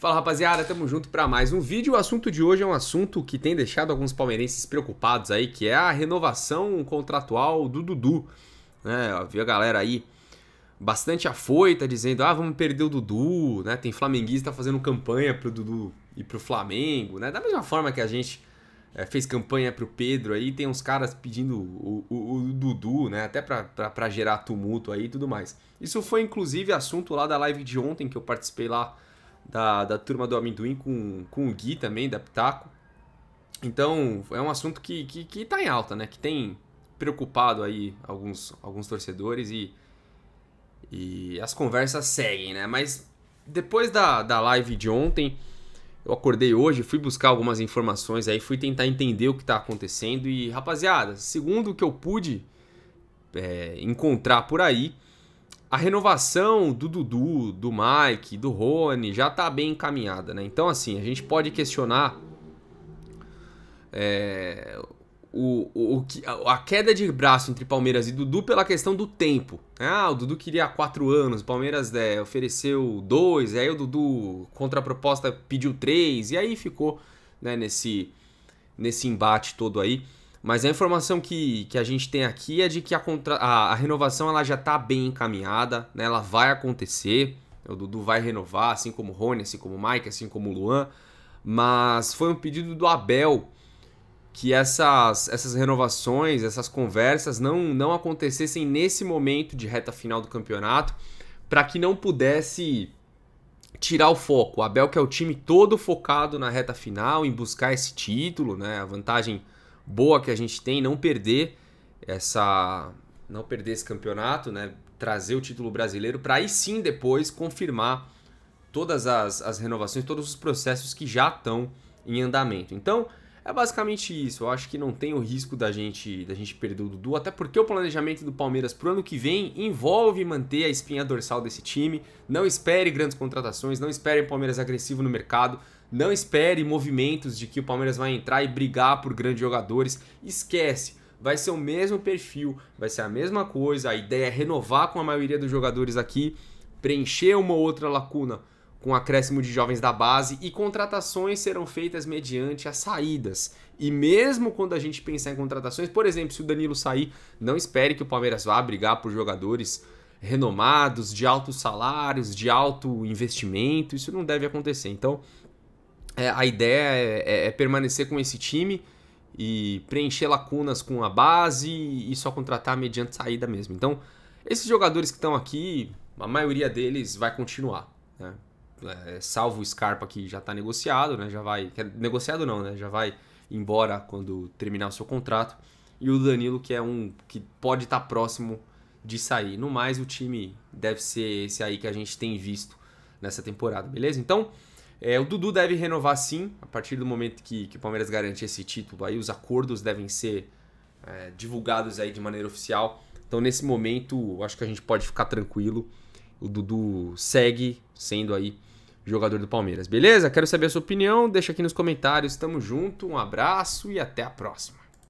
Fala rapaziada, tamo junto para mais um vídeo. O assunto de hoje é um assunto que tem deixado alguns palmeirenses preocupados aí, que é a renovação contratual do Dudu. Né? Eu vi a galera aí bastante afoita dizendo: ah, vamos perder o Dudu, né? Tem flamenguista tá fazendo campanha pro Dudu e pro Flamengo, né? Da mesma forma que a gente é, fez campanha pro Pedro aí, tem uns caras pedindo o, o, o Dudu, né? Até para gerar tumulto aí e tudo mais. Isso foi inclusive assunto lá da live de ontem que eu participei lá da, da turma do amendoim com, com o Gui também, da Pitaco. Então, é um assunto que, que, que tá em alta, né? Que tem preocupado aí alguns, alguns torcedores e, e as conversas seguem, né? Mas depois da, da live de ontem, eu acordei hoje, fui buscar algumas informações aí, fui tentar entender o que tá acontecendo e, rapaziada, segundo o que eu pude é, encontrar por aí, a renovação do Dudu, do Mike, do Rony já está bem encaminhada, né? Então, assim, a gente pode questionar é, o, o, a queda de braço entre Palmeiras e Dudu pela questão do tempo. Ah, o Dudu queria 4 anos, o Palmeiras é, ofereceu 2, aí o Dudu, contra a proposta, pediu 3, e aí ficou né, nesse, nesse embate todo aí. Mas a informação que, que a gente tem aqui é de que a, contra, a, a renovação ela já está bem encaminhada, né? ela vai acontecer. O Dudu vai renovar, assim como o Rony, assim como o Mike, assim como o Luan. Mas foi um pedido do Abel que essas, essas renovações, essas conversas não, não acontecessem nesse momento de reta final do campeonato, para que não pudesse tirar o foco. O Abel que é o time todo focado na reta final, em buscar esse título, né? a vantagem boa que a gente tem, não perder essa não perder esse campeonato, né? Trazer o título brasileiro para aí sim depois confirmar todas as, as renovações, todos os processos que já estão em andamento. Então, é basicamente isso. Eu acho que não tem o risco da gente, da gente perder o Dudu, até porque o planejamento do Palmeiras pro ano que vem envolve manter a espinha dorsal desse time. Não espere grandes contratações, não espere o Palmeiras agressivo no mercado. Não espere movimentos de que o Palmeiras vai entrar e brigar por grandes jogadores. Esquece. Vai ser o mesmo perfil, vai ser a mesma coisa. A ideia é renovar com a maioria dos jogadores aqui, preencher uma outra lacuna com acréscimo de jovens da base e contratações serão feitas mediante as saídas. E mesmo quando a gente pensar em contratações, por exemplo, se o Danilo sair, não espere que o Palmeiras vá brigar por jogadores renomados, de altos salários, de alto investimento. Isso não deve acontecer. Então, é, a ideia é, é, é permanecer com esse time e preencher lacunas com a base e só contratar mediante saída mesmo. Então, esses jogadores que estão aqui, a maioria deles vai continuar. Né? é, salvo o Scarpa que já está negociado, né? Já vai. negociado não, né? Já vai embora quando terminar o seu contrato. E o Danilo, que é um que pode estar tá próximo de sair. No mais, o time deve ser esse aí que a gente tem visto nessa temporada, beleza? Então, é, o Dudu deve renovar sim, a partir do momento que, que o Palmeiras garante esse título aí, os acordos devem ser é, divulgados aí de maneira oficial. Então, nesse momento, acho que a gente pode ficar tranquilo o Dudu segue sendo aí jogador do Palmeiras. Beleza? Quero saber a sua opinião, deixa aqui nos comentários. Tamo junto, um abraço e até a próxima.